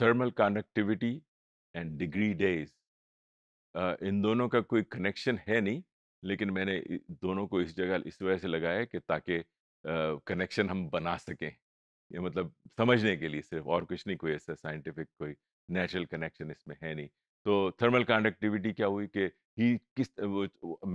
Thermal conductivity and degree days इन दोनों का कोई कनेक्शन है नहीं लेकिन मैंने दोनों को इस जगह इस वजह से लगाया कि ताकि कनेक्शन uh, हम बना सकें ये मतलब समझने के लिए सिर्फ और कुछ नहीं कोई ऐसा साइंटिफिक कोई नेचुरल कनेक्शन इसमें है नहीं तो थर्मल कंडक्टिविटी क्या हुई कि ही किस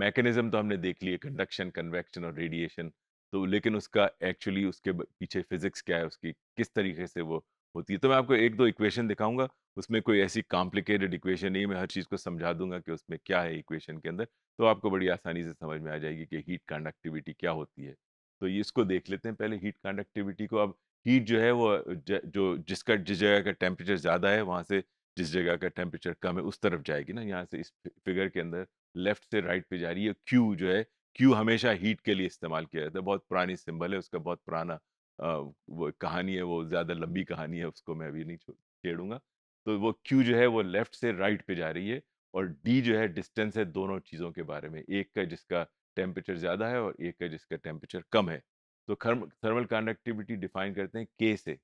मैकेनिज्म तो हमने देख लिए कंडक्शन कन्वेक्शन और रेडिएशन तो लेकिन उसका एक्चुअली उसके पीछे फिजिक्स क्या है उसकी किस तरीके से वो होती है तो मैं आपको एक दो इक्वेशन दिखाऊंगा उसमें कोई ऐसी कॉम्प्लिकेटेड इक्वेशन नहीं मैं हर चीज़ को समझा दूंगा कि उसमें क्या है इक्वेशन के अंदर तो आपको बड़ी आसानी से समझ में आ जाएगी कि हीट कंडक्टिविटी क्या होती है तो ये इसको देख लेते हैं पहले हीट कंडक्टिविटी को अब हीट जो है वो ज, जो जिसका जिस जगह का टेम्परेचर ज़्यादा है वहाँ से जिस जगह का टेम्परेचर कम है उस तरफ जाएगी ना यहाँ से इस फिगर के अंदर लेफ्ट से राइट पर जा रही है क्यू जो है क्यू हमेशा हीट के लिए इस्तेमाल किया जाता है बहुत पुरानी सिम्बल है उसका बहुत पुराना वो कहानी है वो ज़्यादा लंबी कहानी है उसको मैं अभी नहीं छेड़ूंगा तो वो क्यू जो है वो लेफ्ट से राइट पे जा रही है और डी जो है डिस्टेंस है दोनों चीज़ों के बारे में एक का जिसका टेम्परेचर ज़्यादा है और एक का जिसका टेम्परेचर कम है तो थर्मल कंडक्टिविटी डिफाइन करते हैं के से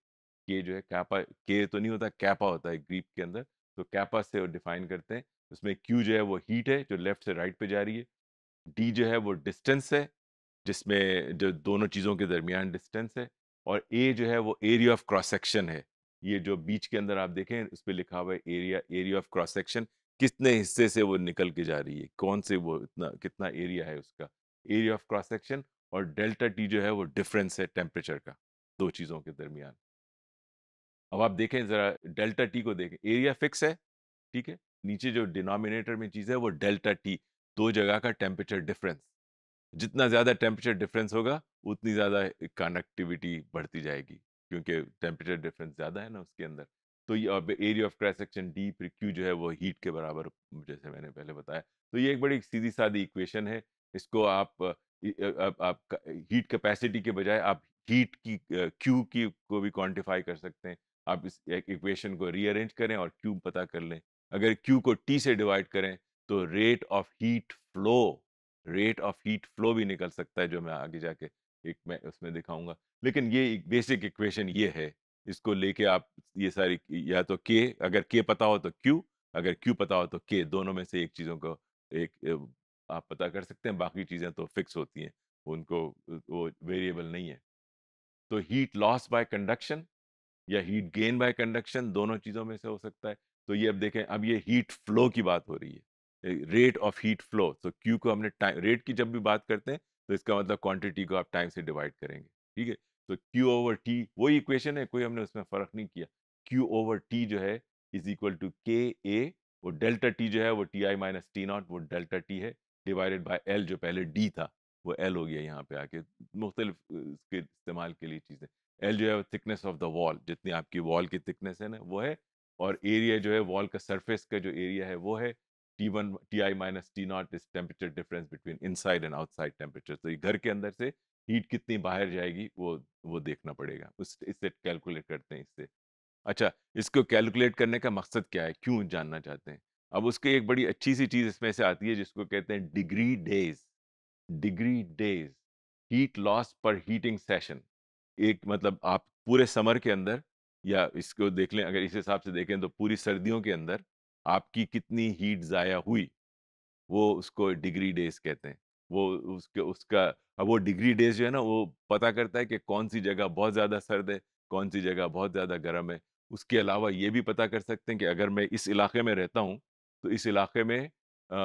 के जो है कैपा के तो नहीं होता कैपा होता है ग्रीप के अंदर तो कैपा से डिफाइन करते हैं उसमें क्यू जो है वो हीट है जो लेफ्ट से राइट पे जा रही है डी जो है वो डिस्टेंस है जिसमें जो दोनों चीज़ों के दरमियान डिस्टेंस है और ए जो है वो एरिया ऑफ क्रॉस सेक्शन है ये जो बीच के अंदर आप देखें उस पर लिखा हुआ है area area of cross section कितने हिस्से से वो निकल के जा रही है कौन से वो इतना कितना एरिया है उसका एरिया ऑफ क्रॉस सेक्शन और डेल्टा टी जो है वो डिफरेंस है टेम्परेचर का दो चीज़ों के दरमियान अब आप देखें ज़रा डेल्टा टी को देखें एरिया फिक्स है ठीक है नीचे जो डिनोमिनेटर में चीज़ है वो डेल्टा टी दो जगह का टेम्परेचर डिफरेंस जितना ज़्यादा टेम्परेचर डिफरेंस होगा उतनी ज़्यादा कनेक्टिविटी बढ़ती जाएगी क्योंकि टेम्परेचर डिफरेंस ज़्यादा है ना उसके अंदर तो ये area of cross section d पर क्यू जो है वो हीट के बराबर जैसे मैंने पहले बताया तो ये एक बड़ी सीधी सादी इक्वेशन है इसको आप आप, आप हीट कैपेसिटी के बजाय आप हीट की क्यू की को भी क्वांटिफाई कर सकते हैं आप इस इक्वेशन को रीअरेंज करें और क्यू पता कर लें अगर क्यू को टी से डिवाइड करें तो rate of heat flow rate of heat flow भी निकल सकता है जो मैं आगे जाके एक मैं उसमें दिखाऊंगा लेकिन ये एक बेसिक इक्वेशन ये है इसको लेके आप ये सारी या तो के अगर के पता हो तो क्यू अगर क्यू पता हो तो के दोनों में से एक चीज़ों को एक आप पता कर सकते हैं बाकी चीज़ें तो फिक्स होती हैं उनको वो वेरिएबल नहीं है तो हीट लॉस बाय कंडक्शन या हीट गेन बाय कंडक्शन दोनों चीज़ों में से हो सकता है तो ये अब देखें अब ये हीट फ्लो की बात हो रही है रेट ऑफ हीट फ्लो तो क्यू को हमने टाइम रेट की जब भी बात करते हैं तो इसका मतलब क्वांटिटी को आप टाइम से डिवाइड करेंगे ठीक है तो क्यू ओवर टी वही इक्वेशन है कोई हमने उसमें फ़र्क नहीं किया क्यू ओवर टी जो है इज इक्वल टू के ए वो डेल्टा टी जो है वो t i minus t naught वो डेल्टा टी है डिवाइडेड बाय एल जो पहले डी था वो एल हो गया यहाँ पे आके मुख्तलिफ उसके इस्तेमाल के लिए चीज़ें एल जो है वो थिकनेस ऑफ द वॉल जितनी आपकी वॉल की थिकनेस है ना वो है और एरिया जो है वॉल का सरफेस का जो एरिया है वो है T1 Ti minus T naught is temperature difference between inside and outside temperature तो ये घर के अंदर से heat कितनी बाहर जाएगी वो वो देखना पड़ेगा उस इससे calculate करते हैं इससे अच्छा इसको calculate करने का मकसद क्या है क्यों जानना चाहते हैं अब उसकी एक बड़ी अच्छी सी चीज़ इसमें से आती है जिसको कहते हैं degree days. Degree days. Heat loss per heating session. एक मतलब आप पूरे समर के अंदर या इसको देख लें अगर इस हिसाब से देखें तो पूरी सर्दियों के अंदर आपकी कितनी हीट ज़ाया हुई, वो उसको डिग्री डेज़ कहते हैं। वो उसके उसका अब वो डिग्री डेज़ जो है ना, वो पता करता है कि कौन-सी जगह बहुत ज़्यादा सर्द है, कौन-सी जगह बहुत ज़्यादा गर्म है। उसके अलावा ये भी पता कर सकते हैं कि अगर मैं इस इलाके में रहता हूँ, तो इस इलाके में आ,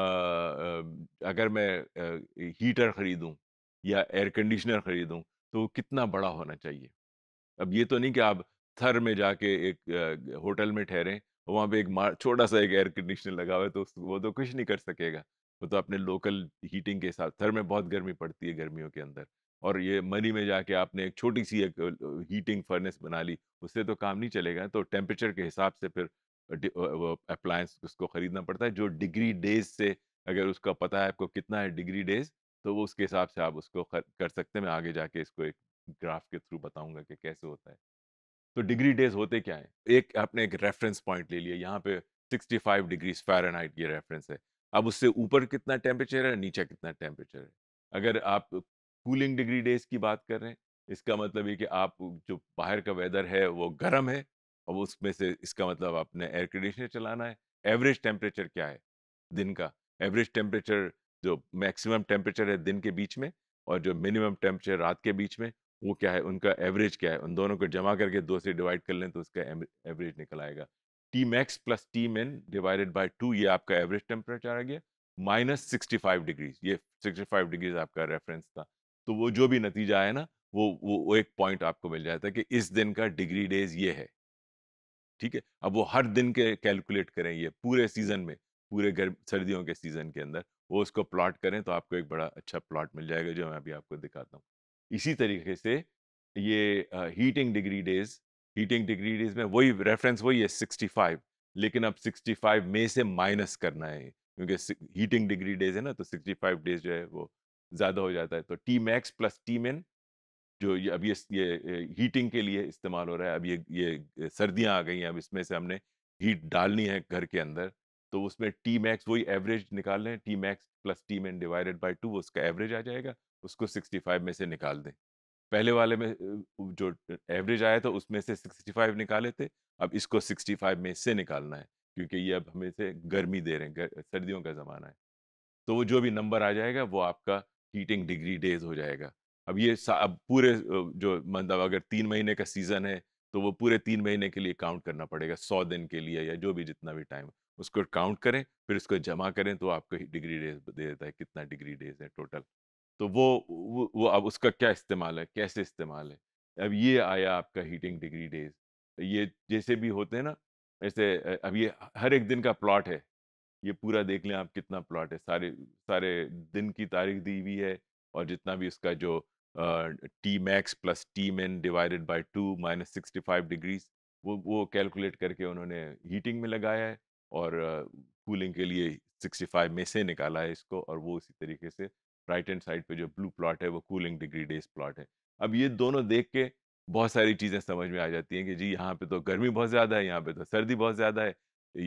अगर मैं आ, हीटर खरीदूँ या एयर कंडीशनर खरीदूँ, तो कितना बड़ा होना चाहिए। अब ये तो नहीं कि आप थर में जाके एक होटल में ठहरें वहाँ पे एक मार- छोटा सा एक एयर कंडीशनर लगा हुआ है तो वो तो कुछ नहीं कर सकेगा। वो तो अपने लोकल हीटिंग के हिसाब थर में बहुत गर्मी पड़ती है गर्मियों के अंदर और ये मनी में जाके आपने एक छोटी-सी एक हीटिंग फर्नेस बना ली, उससे तो काम नहीं चलेगा। तो टेम्परेचर के हिसाब से फिर वो एप्लायंस उसको खरीदना पड़ता है जो डिग्री डेज़ से अगर उसका पता है आपको कितना है डिग्री डेज़ तो वो उसके हिसाब से आप उसको कर सकते हैं। मैं आगे जाके इसको एक ग्राफ के थ्रू बताऊँगा कि कैसे होता है। तो डिग्री डेज होते क्या है एक आपने एक रेफरेंस पॉइंट ले लिया यहाँ पे 65 डिग्री फ़ारेनहाइट ये रेफरेंस है अब उससे ऊपर कितना टेम्परेचर है नीचे कितना टेम्परेचर है अगर आप कूलिंग डिग्री डेज की बात कर रहे हैं इसका मतलब ये कि आप जो बाहर का वेदर है वो गर्म है और उसमें से इसका मतलब आपने एयर कंडीशनर चलाना है एवरेज टेम्परेचर क्या है दिन का एवरेज टेम्परेचर जो मैक्सिमम टेम्परेचर है दिन के बीच में और जो मिनिमम टेम्परेचर रात के बीच में वो क्या है उनका एवरेज क्या है उन दोनों को जमा करके दो से डिवाइड कर लें तो उसका एवरेज निकल आएगा t max plus t min divided by two ये आपका एवरेज टेम्परेचर आ गया माइनस सिक्सटी फाइव डिग्रीज ये सिक्सटी फाइव डिग्रीज आपका रेफरेंस था तो वो जो भी नतीजा आया ना वो वो, वो एक पॉइंट आपको मिल जाता है कि इस दिन का डिग्री डेज ये है ठीक है अब वो हर दिन के कैलकुलेट करें ये पूरे सीजन में पूरे गर्म सर्दियों के सीजन के अंदर वो उसको प्लॉट करें तो आपको एक बड़ा अच्छा प्लॉट मिल जाएगा जो मैं अभी आपको दिखाता हूँ इसी तरीके से ये heating degree days heating degree days में वही रेफरेंस वही है 65 लेकिन अब 65 में से माइनस करना है क्योंकि हीटिंग डिग्री डेज है ना तो 65 डेज जो है वो ज़्यादा हो जाता है तो t max plus t min जो ये अब ये ये हीटिंग के लिए इस्तेमाल हो रहा है अब ये ये सर्दियाँ आ गई हैं अब इसमें से हमने हीट डालनी है घर के अंदर तो उसमें टी मैक्स वही एवरेज निकाल लें t max plus t min divided by two उसका एवरेज आ जाएगा उसको 65 में से निकाल दें पहले वाले में जो एवरेज आया था उसमें से 65 निकाले थे अब इसको 65 में से निकालना है क्योंकि ये अब हमें से गर्मी दे रहे हैं सर्दियों का ज़माना है तो वो जो भी नंबर आ जाएगा वो आपका हीटिंग डिग्री डेज हो जाएगा अब ये अब पूरे जो मतलब अगर तीन महीने का सीज़न है तो वो पूरे तीन महीने के लिए काउंट करना पड़ेगा सौ दिन के लिए या जो भी जितना भी टाइम उसको काउंट करें फिर उसको जमा करें तो आपको डिग्री डेज दे देता है कितना डिग्री डेज है टोटल तो वो वो, वो अब उसका क्या इस्तेमाल है कैसे इस्तेमाल है अब ये आया आपका हीटिंग डिग्री डेज ये जैसे भी होते हैं ना ऐसे अब ये हर एक दिन का प्लॉट है ये पूरा देख लें आप कितना प्लॉट है सारे सारे दिन की तारीख दी हुई है और जितना भी उसका जो t max plus t min divided by two minus sixty five degrees वो वो कैलकुलेट करके उन्होंने हीटिंग में लगाया है और कूलिंग uh, के लिए सिक्सटी फाइव में से निकाला है इसको और वो इसी तरीके से राइट हैंड साइड पे जो ब्लू प्लॉट है वो कूलिंग डिग्री डेज प्लॉट है अब ये दोनों देख के बहुत सारी चीज़ें समझ में आ जाती हैं कि जी यहाँ पे तो गर्मी बहुत ज़्यादा है यहाँ पे तो सर्दी बहुत ज़्यादा है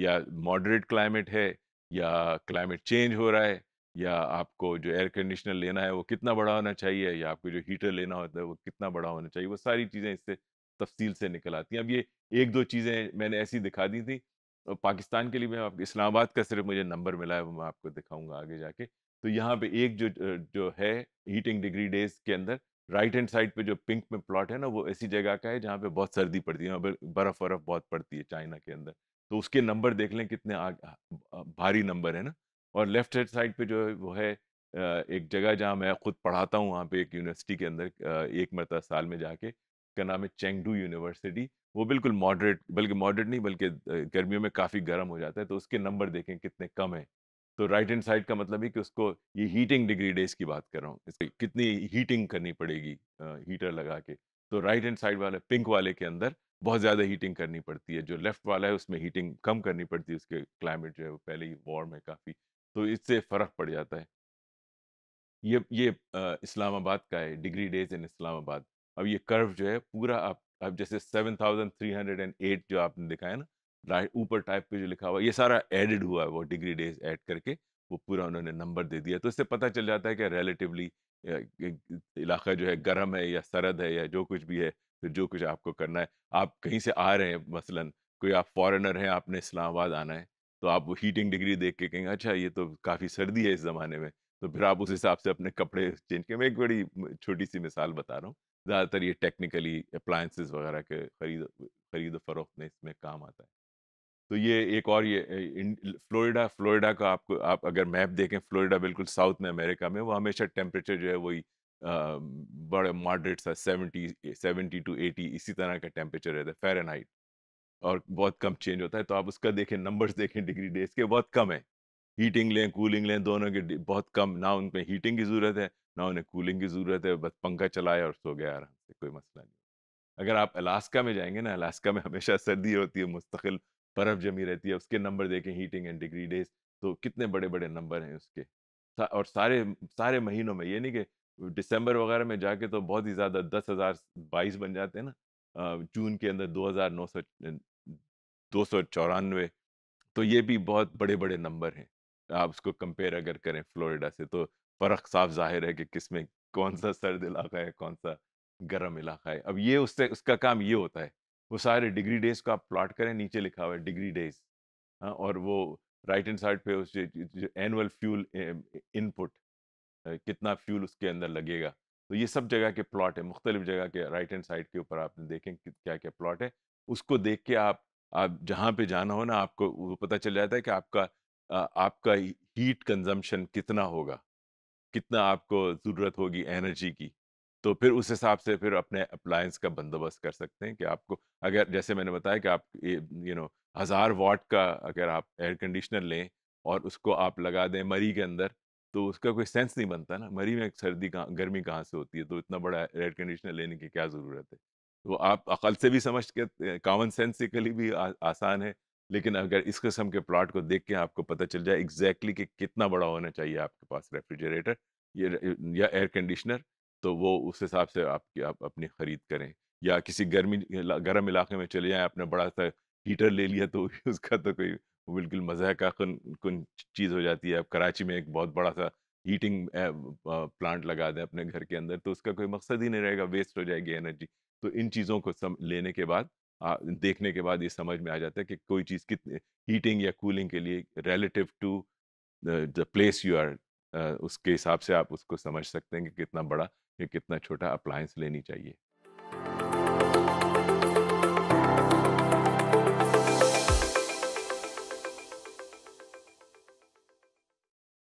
या मॉडरेट क्लाइमेट है या क्लाइमेट चेंज हो रहा है या आपको जो एयर कंडीशनर लेना है वो कितना बड़ा होना चाहिए या आपको जो हीटर लेना होता है वो कितना बड़ा होना चाहिए वो सारी चीज़ें इससे तफसील से निकल आती हैं अब ये एक दो चीज़ें मैंने ऐसी दिखा दी थी पाकिस्तान के लिए मैं आप इस्लामाबाद का सिर्फ मुझे नंबर मिला है वो मैं आपको दिखाऊंगा आगे जाके तो यहाँ पे एक जो जो है हीटिंग डिग्री डेज के अंदर राइट हैंड साइड पे जो पिंक में प्लॉट है ना वो ऐसी जगह का है जहाँ पे बहुत सर्दी पड़ती है वहाँ बर्फ बर्फ बहुत पड़ती है चाइना के अंदर तो उसके नंबर देख लें कितने आ, भारी नंबर है ना और लेफ्ट हैंड साइड पे जो है वो है एक जगह जहाँ मैं खुद पढ़ाता हूँ वहाँ पे एक यूनिवर्सिटी के अंदर एक मरतब साल में जाके का नाम है चेंगडू यूनिवर्सिटी वो बिल्कुल मॉडरेट बल्कि मॉडरेट नहीं बल्कि गर्मियों में काफ़ी गर्म हो जाता है तो उसके नंबर देखें कितने कम हैं तो राइट हैंड साइड का मतलब है कि उसको ये हीटिंग डिग्री डेज की बात कर रहा हूँ इसकी कितनी हीटिंग करनी पड़ेगी हीटर लगा के तो राइट हैंड साइड वाले पिंक वाले के अंदर बहुत ज़्यादा हीटिंग करनी पड़ती है जो लेफ्ट वाला है उसमें हीटिंग कम करनी पड़ती है उसके क्लाइमेट जो है वो पहले ही वार्म है काफ़ी तो इससे फ़र्क पड़ जाता है ये ये इस्लामाबाद का है डिग्री डेज इन इस्लामाबाद अब ये कर्व जो है पूरा आप अब जैसे seven thousand three hundred and eight जो आपने दिखाया ना राइट ऊपर टाइप पे जो लिखा हुआ ये सारा एडेड हुआ है वो डिग्री डेज ऐड करके वो पूरा उन्होंने नंबर दे दिया तो इससे पता चल जाता है कि रिलेटिवली इलाका जो है गर्म है या सरद है या जो कुछ भी है फिर जो कुछ आपको करना है आप कहीं से आ रहे हैं मसलन कोई आप फॉरेनर हैं आपने इस्लामाबाद आना है तो आप वो हीटिंग डिग्री देख के कहेंगे अच्छा ये तो काफ़ी सर्दी है इस ज़माने में तो फिर आप उस हिसाब से अपने कपड़े चेंज करें मैं एक बड़ी छोटी सी मिसाल बता रहा हूँ ज़्यादातर ये टेक्निकली अप्लाइंसिस वगैरह के खरीद खरीद फरोख्त में इसमें काम आता है तो ये एक और ये फ्लोरिडा फ्लोरिडा का आपको आप अगर मैप देखें फ्लोरिडा बिल्कुल साउथ में अमेरिका में वो हमेशा टेम्परेचर जो है वही बड़े मॉडरेट सा सेवेंटी सेवेंटी टू एटी इसी तरह का टेम्परेचर रहता है फ़ारेनहाइट और बहुत कम चेंज होता है तो आप उसका देखें नंबर्स देखें डिग्री डेज के बहुत कम है हीटिंग लें कूलिंग लें दोनों के बहुत कम ना उनमें हीटिंग की ज़रूरत है ना उन्हें कूलिंग की ज़रूरत है बस पंखा चलाया और सो गया आराम से कोई मसला नहीं अगर आप अलास्का में जाएंगे ना अलास्का में हमेशा सर्दी होती है मुस्तकिल बर्फ जमी रहती है उसके नंबर देखें हीटिंग एंड डिग्री डेज तो कितने बड़े बड़े नंबर हैं उसके और सारे सारे महीनों में ये नहीं कि दिसंबर वगैरह में जाके तो बहुत ही ज़्यादा दस हज़ार बाईस बन जाते हैं ना जून के अंदर दो हज़ार नौ सौ दो सौ चौरानवे तो ये भी बहुत बड़े बड़े नंबर हैं आप उसको कंपेयर अगर करें फ्लोरिडा से तो फ़र्क साफ जाहिर है कि किस में कौन सा सर्द इलाका है कौन सा गर्म इलाका है अब ये उससे उसका काम ये होता है वो सारे डिग्री डेज को आप प्लॉट करें नीचे लिखा हुआ है डिग्री डेज हाँ, और वो राइट हैंड साइड पे उस एनुअल फ्यूल इनपुट कितना फ्यूल उसके अंदर लगेगा तो ये सब जगह के प्लॉट है मुख्तलिफ जगह के राइट हैंड साइड के ऊपर आपने देखें कि क्या क्या प्लॉट है उसको देख के आप आप जहाँ पे जाना हो ना आपको वो पता चल जाता है कि आपका आपका हीट कंजम्पशन कितना होगा कितना आपको ज़रूरत होगी एनर्जी की तो फिर उस हिसाब से फिर अपने अप्लायंस का बंदोबस्त कर सकते हैं कि आपको अगर जैसे मैंने बताया कि आप यू नो हज़ार वाट का अगर आप एयर कंडीशनर लें और उसको आप लगा दें मरी के अंदर तो उसका कोई सेंस नहीं बनता ना मरी में सर्दी कहाँ गर्मी कहाँ से होती है तो इतना बड़ा एयर कंडीशनर लेने की क्या ज़रूरत है तो आप अकल से भी समझ के कॉमन सेंस के लिए भी आ, आसान है लेकिन अगर इस किस्म के प्लाट को देख के आपको पता चल जाए एग्जैक्टली exactly कि कितना बड़ा होना चाहिए आपके पास रेफ्रिजरेटर या एयर कंडीशनर तो वो उस हिसाब से आपकी आप अपनी खरीद करें या किसी गर्मी गर्म इलाके में चले जाएं आपने बड़ा सा हीटर ले लिया तो उसका तो कोई बिल्कुल मजह का कुन कुन चीज़ हो जाती है आप कराची में एक बहुत बड़ा सा हीटिंग प्लांट लगा दें अपने घर के अंदर तो उसका कोई मकसद ही नहीं रहेगा वेस्ट हो जाएगी एनर्जी तो इन चीज़ों को सम लेने के बाद आ, देखने के बाद ये समझ में आ जाता है कि कोई चीज़ कितनी हीटिंग या कूलिंग के लिए relative to the place you are उसके हिसाब से आप उसको समझ सकते हैं कि कितना बड़ा या कितना छोटा अप्लायंस लेनी चाहिए